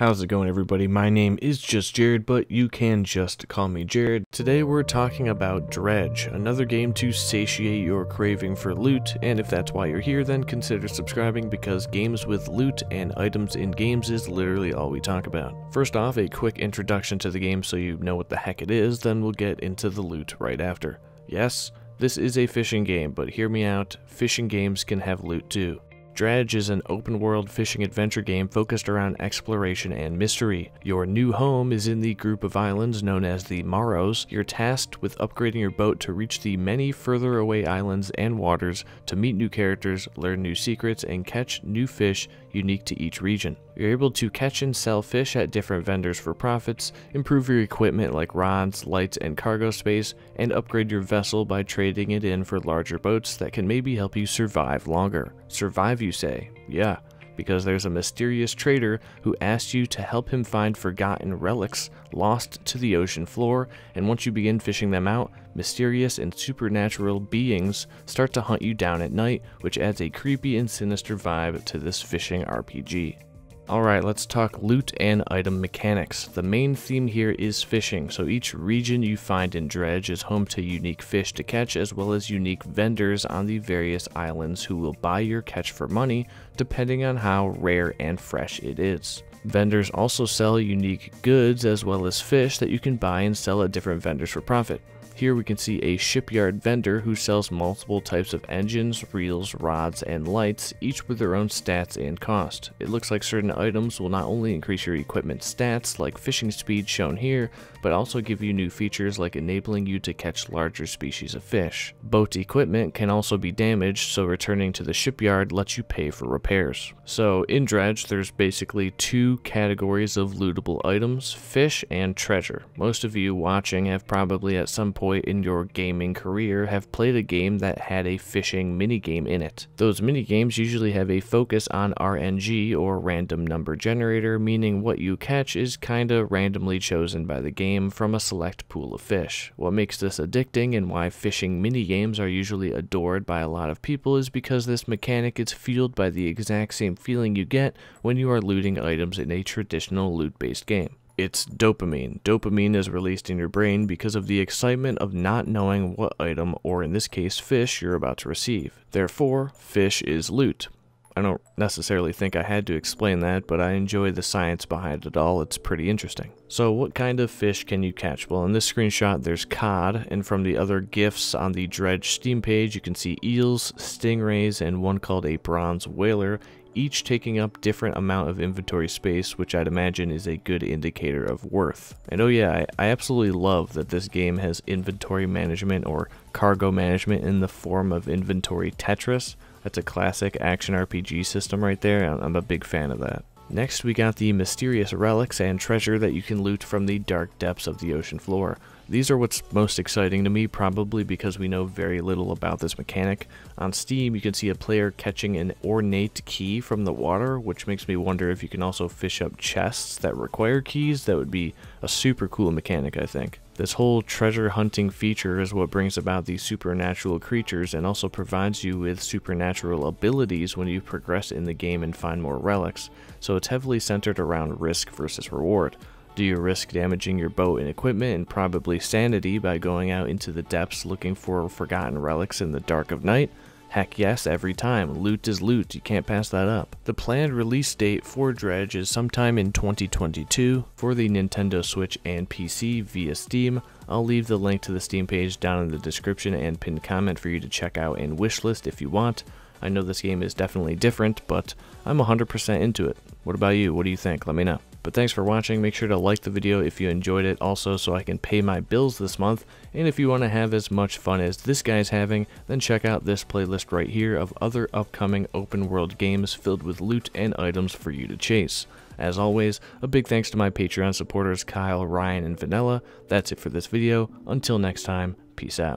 How's it going everybody? My name is just Jared, but you can just call me Jared. Today we're talking about Dredge, another game to satiate your craving for loot, and if that's why you're here then consider subscribing because games with loot and items in games is literally all we talk about. First off, a quick introduction to the game so you know what the heck it is, then we'll get into the loot right after. Yes, this is a fishing game, but hear me out, fishing games can have loot too. Dredge is an open world fishing adventure game focused around exploration and mystery. Your new home is in the group of islands known as the Maros. You're tasked with upgrading your boat to reach the many further away islands and waters to meet new characters, learn new secrets, and catch new fish unique to each region. You're able to catch and sell fish at different vendors for profits, improve your equipment like rods, lights, and cargo space, and upgrade your vessel by trading it in for larger boats that can maybe help you survive longer. Survive, you say? Yeah because there's a mysterious trader who asks you to help him find forgotten relics lost to the ocean floor, and once you begin fishing them out, mysterious and supernatural beings start to hunt you down at night, which adds a creepy and sinister vibe to this fishing RPG. Alright, let's talk loot and item mechanics. The main theme here is fishing, so each region you find in Dredge is home to unique fish to catch as well as unique vendors on the various islands who will buy your catch for money depending on how rare and fresh it is. Vendors also sell unique goods as well as fish that you can buy and sell at different vendors for profit. Here we can see a shipyard vendor who sells multiple types of engines, reels, rods, and lights, each with their own stats and cost. It looks like certain items will not only increase your equipment stats, like fishing speed shown here, but also give you new features like enabling you to catch larger species of fish. Boat equipment can also be damaged, so returning to the shipyard lets you pay for repairs. So in Dredge, there's basically two categories of lootable items, fish and treasure. Most of you watching have probably at some point point in your gaming career have played a game that had a fishing minigame in it. Those minigames usually have a focus on RNG or random number generator, meaning what you catch is kinda randomly chosen by the game from a select pool of fish. What makes this addicting and why fishing minigames are usually adored by a lot of people is because this mechanic is fueled by the exact same feeling you get when you are looting items in a traditional loot-based game. It's dopamine. Dopamine is released in your brain because of the excitement of not knowing what item, or in this case fish, you're about to receive. Therefore, fish is loot. I don't necessarily think I had to explain that, but I enjoy the science behind it all. It's pretty interesting. So what kind of fish can you catch? Well, in this screenshot, there's cod, and from the other GIFs on the Dredge Steam page, you can see eels, stingrays, and one called a bronze whaler, each taking up different amount of inventory space, which I'd imagine is a good indicator of worth. And oh yeah, I, I, absolutely love that this game has inventory management or cargo management in the form of inventory Tetris. That's a classic action RPG system right there, I'm a big fan of that. Next, we got the mysterious relics and treasure that you can loot from the dark depths of the ocean floor. These are what's most exciting to me, probably because we know very little about this mechanic. On Steam, you can see a player catching an ornate key from the water, which makes me wonder if you can also fish up chests that require keys. That would be a super cool mechanic, I think. This whole treasure hunting feature is what brings about these supernatural creatures and also provides you with supernatural abilities when you progress in the game and find more relics, so it's heavily centered around risk versus reward. Do you risk damaging your boat and equipment and probably sanity by going out into the depths looking for forgotten relics in the dark of night? Heck yes, every time. Loot is loot, you can't pass that up. The planned release date for Dredge is sometime in 2022 for the Nintendo Switch and PC via Steam. I'll leave the link to the Steam page down in the description and pinned comment for you to check out and wishlist if you want. I know this game is definitely different, but I'm 100% into it. What about you? What do you think? Let me know. But thanks for watching, make sure to like the video if you enjoyed it also so I can pay my bills this month, and if you want to have as much fun as this guy's having, then check out this playlist right here of other upcoming open world games filled with loot and items for you to chase. As always, a big thanks to my Patreon supporters Kyle, Ryan, and Vanilla. That's it for this video, until next time, peace out.